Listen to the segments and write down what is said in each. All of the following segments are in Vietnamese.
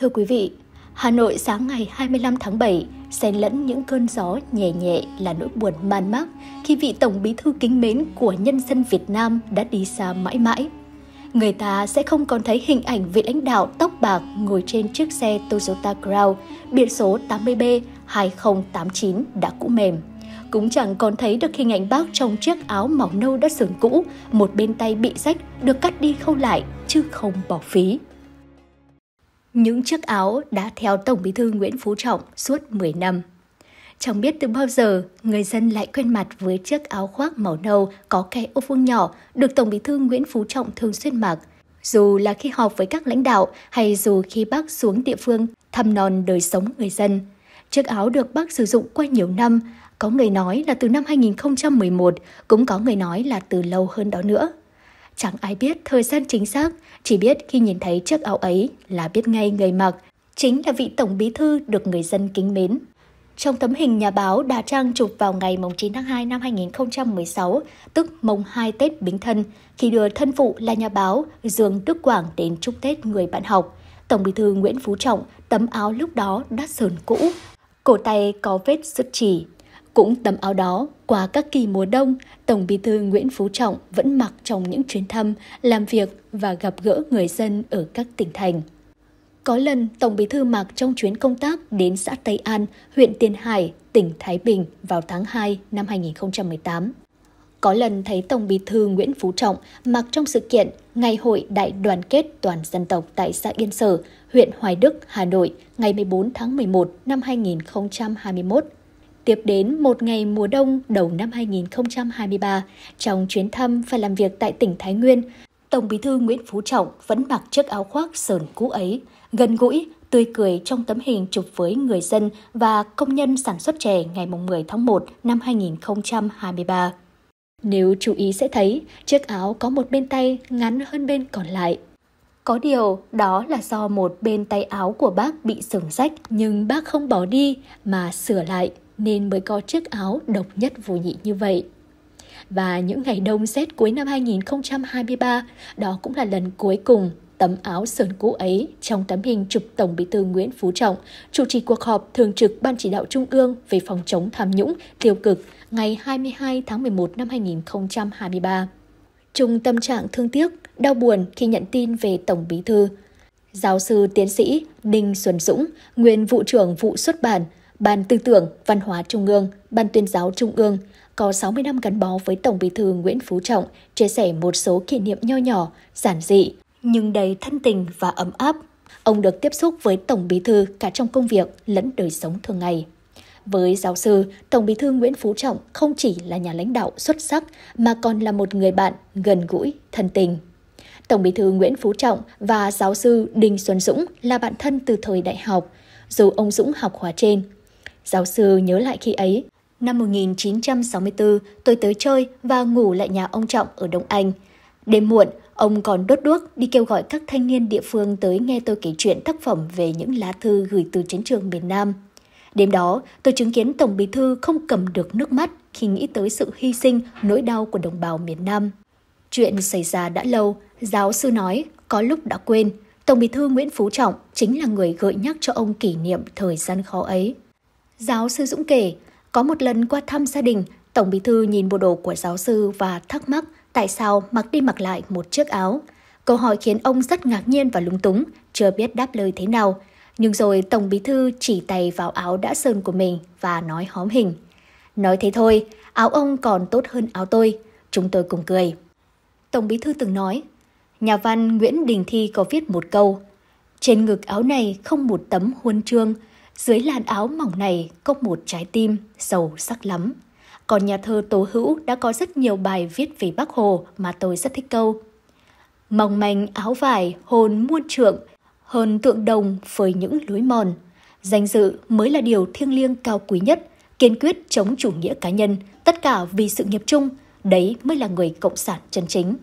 Thưa quý vị, Hà Nội sáng ngày 25 tháng 7 xen lẫn những cơn gió nhẹ nhẹ là nỗi buồn man mác khi vị tổng bí thư kính mến của nhân dân Việt Nam đã đi xa mãi mãi. Người ta sẽ không còn thấy hình ảnh vị lãnh đạo tóc bạc ngồi trên chiếc xe Toyota Crown biển số 80B 2089 đã cũ mềm. Cũng chẳng còn thấy được hình ảnh bác trong chiếc áo màu nâu đã sờn cũ, một bên tay bị rách, được cắt đi khâu lại, chứ không bỏ phí những chiếc áo đã theo Tổng Bí thư Nguyễn Phú Trọng suốt 10 năm. Chẳng biết từ bao giờ, người dân lại quen mặt với chiếc áo khoác màu nâu có cái ô vuông nhỏ được Tổng Bí thư Nguyễn Phú Trọng thường xuyên mặc. Dù là khi họp với các lãnh đạo hay dù khi bác xuống địa phương thăm non đời sống người dân. Chiếc áo được bác sử dụng qua nhiều năm, có người nói là từ năm 2011, cũng có người nói là từ lâu hơn đó nữa. Chẳng ai biết thời gian chính xác, chỉ biết khi nhìn thấy chiếc áo ấy là biết ngay người mặc, chính là vị Tổng Bí Thư được người dân kính mến. Trong tấm hình nhà báo Đà Trang chụp vào ngày 9 tháng 2 năm 2016, tức mùng 2 Tết Bính Thân, khi đưa thân phụ là nhà báo Dương Đức Quảng đến chúc Tết người bạn học. Tổng bí thư Nguyễn Phú Trọng, tấm áo lúc đó đã sờn cũ, cổ tay có vết sứt chỉ, cũng tấm áo đó, qua các kỳ mùa đông, Tổng Bí thư Nguyễn Phú Trọng vẫn mặc trong những chuyến thăm, làm việc và gặp gỡ người dân ở các tỉnh thành. Có lần Tổng Bí thư mặc trong chuyến công tác đến xã Tây An, huyện Tiền Hải, tỉnh Thái Bình vào tháng 2 năm 2018. Có lần thấy Tổng Bí thư Nguyễn Phú Trọng mặc trong sự kiện Ngày hội Đại đoàn kết toàn dân tộc tại xã Yên Sở, huyện Hoài Đức, Hà Nội ngày 14 tháng 11 năm 2021 Tiếp đến một ngày mùa đông đầu năm 2023, trong chuyến thăm và làm việc tại tỉnh Thái Nguyên, Tổng bí thư Nguyễn Phú Trọng vẫn mặc chiếc áo khoác sờn cũ ấy, gần gũi, tươi cười trong tấm hình chụp với người dân và công nhân sản xuất chè ngày 10 tháng 1 năm 2023. Nếu chú ý sẽ thấy, chiếc áo có một bên tay ngắn hơn bên còn lại. Có điều, đó là do một bên tay áo của bác bị sừng rách nhưng bác không bỏ đi mà sửa lại nên mới có chiếc áo độc nhất vô nhị như vậy. Và những ngày đông rét cuối năm 2023, đó cũng là lần cuối cùng tấm áo sờn cũ ấy trong tấm hình chụp Tổng Bí thư Nguyễn Phú Trọng chủ trì cuộc họp thường trực Ban chỉ đạo Trung ương về phòng chống tham nhũng tiêu cực ngày 22 tháng 11 năm 2023. Trung tâm trạng thương tiếc, đau buồn khi nhận tin về Tổng Bí thư. Giáo sư tiến sĩ Đinh Xuân Dũng, nguyên vụ trưởng vụ xuất bản, Ban Tư tưởng, Văn hóa Trung ương, Ban Tuyên giáo Trung ương có 60 năm gắn bó với Tổng Bí thư Nguyễn Phú Trọng, chia sẻ một số kỷ niệm nho nhỏ, giản dị nhưng đầy thân tình và ấm áp. Ông được tiếp xúc với Tổng Bí thư cả trong công việc lẫn đời sống thường ngày. Với giáo sư, Tổng Bí thư Nguyễn Phú Trọng không chỉ là nhà lãnh đạo xuất sắc mà còn là một người bạn gần gũi, thân tình. Tổng Bí thư Nguyễn Phú Trọng và giáo sư Đinh Xuân Dũng là bạn thân từ thời đại học. Dù ông Dũng học khóa trên Giáo sư nhớ lại khi ấy, năm 1964 tôi tới chơi và ngủ lại nhà ông Trọng ở Đông Anh. Đêm muộn, ông còn đốt đuốc đi kêu gọi các thanh niên địa phương tới nghe tôi kể chuyện tác phẩm về những lá thư gửi từ chiến trường miền Nam. Đêm đó, tôi chứng kiến Tổng Bí Thư không cầm được nước mắt khi nghĩ tới sự hy sinh, nỗi đau của đồng bào miền Nam. Chuyện xảy ra đã lâu, giáo sư nói, có lúc đã quên, Tổng Bí thư Nguyễn Phú Trọng chính là người gợi nhắc cho ông kỷ niệm thời gian khó ấy. Giáo sư Dũng kể, có một lần qua thăm gia đình, Tổng bí thư nhìn bộ đồ của giáo sư và thắc mắc tại sao mặc đi mặc lại một chiếc áo. Câu hỏi khiến ông rất ngạc nhiên và lúng túng, chưa biết đáp lời thế nào. Nhưng rồi Tổng bí thư chỉ tay vào áo đã sơn của mình và nói hóm hình. Nói thế thôi, áo ông còn tốt hơn áo tôi. Chúng tôi cùng cười. Tổng bí thư từng nói, nhà văn Nguyễn Đình Thi có viết một câu Trên ngực áo này không một tấm huân chương – dưới làn áo mỏng này có một trái tim giàu sắc lắm. Còn nhà thơ Tố Hữu đã có rất nhiều bài viết về Bác Hồ mà tôi rất thích câu. Mỏng manh áo vải hồn muôn trượng, hơn tượng đồng phơi những lối mòn. Danh dự mới là điều thiêng liêng cao quý nhất, kiên quyết chống chủ nghĩa cá nhân, tất cả vì sự nghiệp chung, đấy mới là người cộng sản chân chính.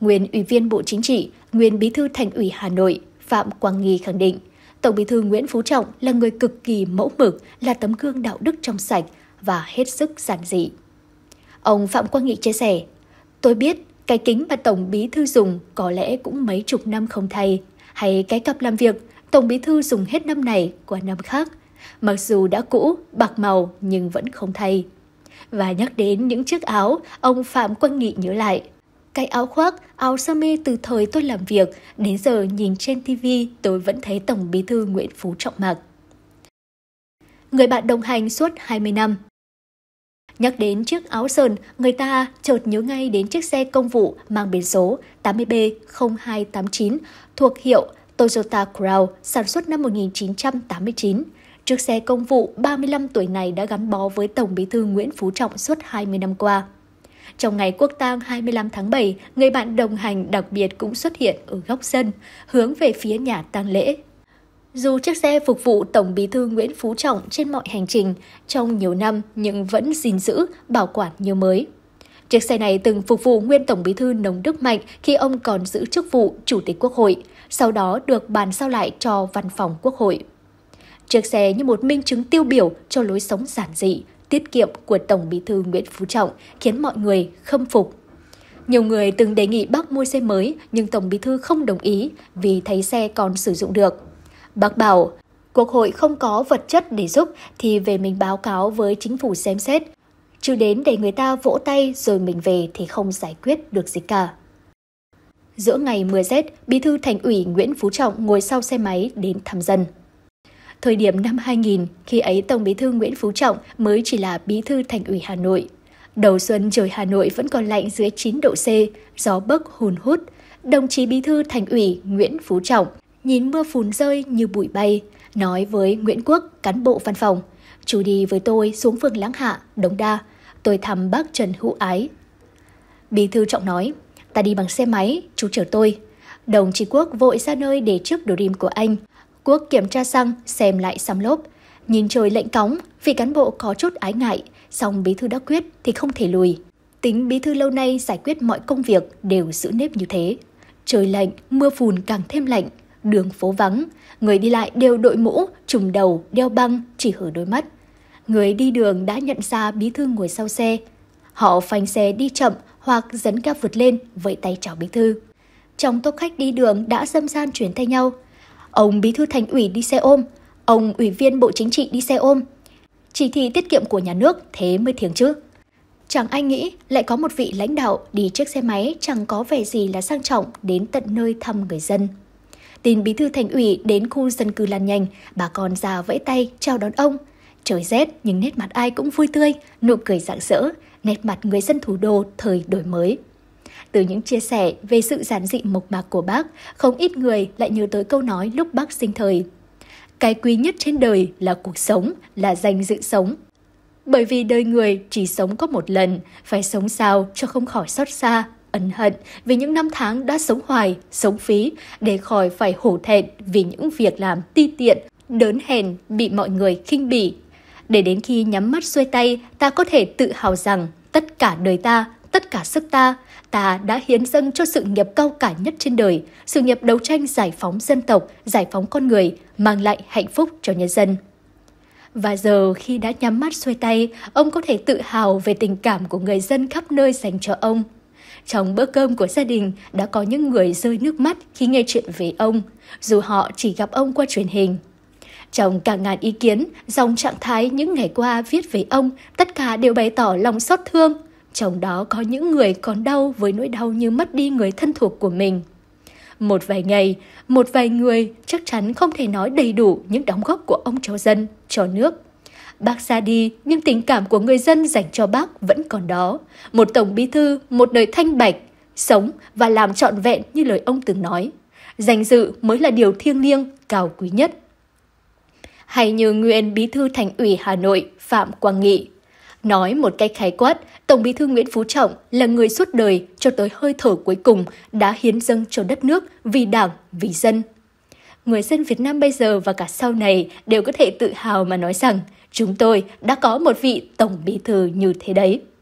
Nguyên Ủy viên Bộ Chính trị, Nguyên Bí thư Thành ủy Hà Nội Phạm Quang Nghi khẳng định – Tổng bí thư Nguyễn Phú Trọng là người cực kỳ mẫu mực, là tấm gương đạo đức trong sạch và hết sức giản dị. Ông Phạm Quang Nghị chia sẻ, Tôi biết cái kính mà Tổng bí thư dùng có lẽ cũng mấy chục năm không thay, hay cái cặp làm việc Tổng bí thư dùng hết năm này qua năm khác. Mặc dù đã cũ, bạc màu nhưng vẫn không thay. Và nhắc đến những chiếc áo, ông Phạm Quang Nghị nhớ lại – cái áo khoác, áo sơ mi từ thời tôi làm việc, đến giờ nhìn trên TV tôi vẫn thấy Tổng Bí thư Nguyễn Phú Trọng mặc. Người bạn đồng hành suốt 20 năm Nhắc đến chiếc áo sờn, người ta chợt nhớ ngay đến chiếc xe công vụ mang biển số 80B0289 thuộc hiệu Toyota Crown sản xuất năm 1989. Chiếc xe công vụ 35 tuổi này đã gắn bó với Tổng bí thư Nguyễn Phú Trọng suốt 20 năm qua. Trong ngày quốc tang 25 tháng 7, người bạn đồng hành đặc biệt cũng xuất hiện ở góc sân, hướng về phía nhà tang lễ. Dù chiếc xe phục vụ Tổng bí thư Nguyễn Phú Trọng trên mọi hành trình trong nhiều năm nhưng vẫn gìn giữ, bảo quản như mới. Chiếc xe này từng phục vụ nguyên Tổng bí thư Nông Đức Mạnh khi ông còn giữ chức vụ Chủ tịch Quốc hội, sau đó được bàn giao lại cho Văn phòng Quốc hội. Chiếc xe như một minh chứng tiêu biểu cho lối sống giản dị, tiết kiệm của Tổng bí thư Nguyễn Phú Trọng khiến mọi người khâm phục. Nhiều người từng đề nghị bác mua xe mới nhưng Tổng bí thư không đồng ý vì thấy xe còn sử dụng được. Bác bảo, Quốc hội không có vật chất để giúp thì về mình báo cáo với chính phủ xem xét. Chứ đến để người ta vỗ tay rồi mình về thì không giải quyết được gì cả. Giữa ngày mưa rét, Bí thư Thành ủy Nguyễn Phú Trọng ngồi sau xe máy đến thăm dân thời điểm năm 2000, khi ấy Tổng bí thư Nguyễn Phú Trọng mới chỉ là bí thư thành ủy Hà Nội. Đầu xuân trời Hà Nội vẫn còn lạnh dưới 9 độ C, gió bấc hùn hút. Đồng chí bí thư thành ủy Nguyễn Phú Trọng nhìn mưa phùn rơi như bụi bay, nói với Nguyễn Quốc, cán bộ văn phòng. Chú đi với tôi xuống phường Láng Hạ, Đống Đa. Tôi thăm bác Trần Hữu Ái. Bí thư Trọng nói, ta đi bằng xe máy, chú chở tôi. Đồng chí Quốc vội ra nơi để trước đồ rim của anh. Quốc kiểm tra xăng, xem lại xăm lốp. Nhìn trời lệnh cóng, vị cán bộ có chút ái ngại, song bí thư đã quyết thì không thể lùi. Tính bí thư lâu nay giải quyết mọi công việc đều giữ nếp như thế. Trời lạnh, mưa phùn càng thêm lạnh, đường phố vắng, người đi lại đều đội mũ, trùm đầu, đeo băng, chỉ hở đôi mắt. Người đi đường đã nhận ra bí thư ngồi sau xe. Họ phanh xe đi chậm hoặc dấn ga vượt lên, với tay chào bí thư. Trong tốp khách đi đường đã dâm gian chuyển tay nhau, Ông bí thư thành ủy đi xe ôm, ông ủy viên bộ chính trị đi xe ôm. Chỉ thị tiết kiệm của nhà nước thế mới thiếng chứ. Chẳng ai nghĩ lại có một vị lãnh đạo đi chiếc xe máy chẳng có vẻ gì là sang trọng đến tận nơi thăm người dân. Tin bí thư thành ủy đến khu dân cư lan nhanh, bà con già vẫy tay chào đón ông. Trời rét nhưng nét mặt ai cũng vui tươi, nụ cười rạng rỡ, nét mặt người dân thủ đô thời đổi mới. Từ những chia sẻ về sự giản dị mộc mạc của bác, không ít người lại nhớ tới câu nói lúc bác sinh thời. Cái quý nhất trên đời là cuộc sống, là danh dự sống. Bởi vì đời người chỉ sống có một lần, phải sống sao cho không khỏi xót xa, ân hận vì những năm tháng đã sống hoài, sống phí, để khỏi phải hổ thẹn vì những việc làm ti tiện, đớn hèn, bị mọi người khinh bỉ. Để đến khi nhắm mắt xuôi tay, ta có thể tự hào rằng tất cả đời ta, tất cả sức ta ta đã hiến dâng cho sự nghiệp cao cả nhất trên đời, sự nghiệp đấu tranh giải phóng dân tộc, giải phóng con người, mang lại hạnh phúc cho nhân dân. Và giờ khi đã nhắm mắt xuôi tay, ông có thể tự hào về tình cảm của người dân khắp nơi dành cho ông. Trong bữa cơm của gia đình đã có những người rơi nước mắt khi nghe chuyện về ông, dù họ chỉ gặp ông qua truyền hình. Trong cả ngàn ý kiến, dòng trạng thái những ngày qua viết về ông, tất cả đều bày tỏ lòng xót thương, trong đó có những người còn đau với nỗi đau như mất đi người thân thuộc của mình. Một vài ngày, một vài người chắc chắn không thể nói đầy đủ những đóng góp của ông cho dân, cho nước. Bác ra đi, nhưng tình cảm của người dân dành cho bác vẫn còn đó. Một tổng bí thư, một đời thanh bạch, sống và làm trọn vẹn như lời ông từng nói. Danh dự mới là điều thiêng liêng, cao quý nhất. Hay như nguyên bí thư thành ủy Hà Nội Phạm Quang Nghị Nói một cách khái quát, Tổng bí thư Nguyễn Phú Trọng là người suốt đời cho tới hơi thở cuối cùng đã hiến dâng cho đất nước vì đảng, vì dân. Người dân Việt Nam bây giờ và cả sau này đều có thể tự hào mà nói rằng chúng tôi đã có một vị Tổng bí thư như thế đấy.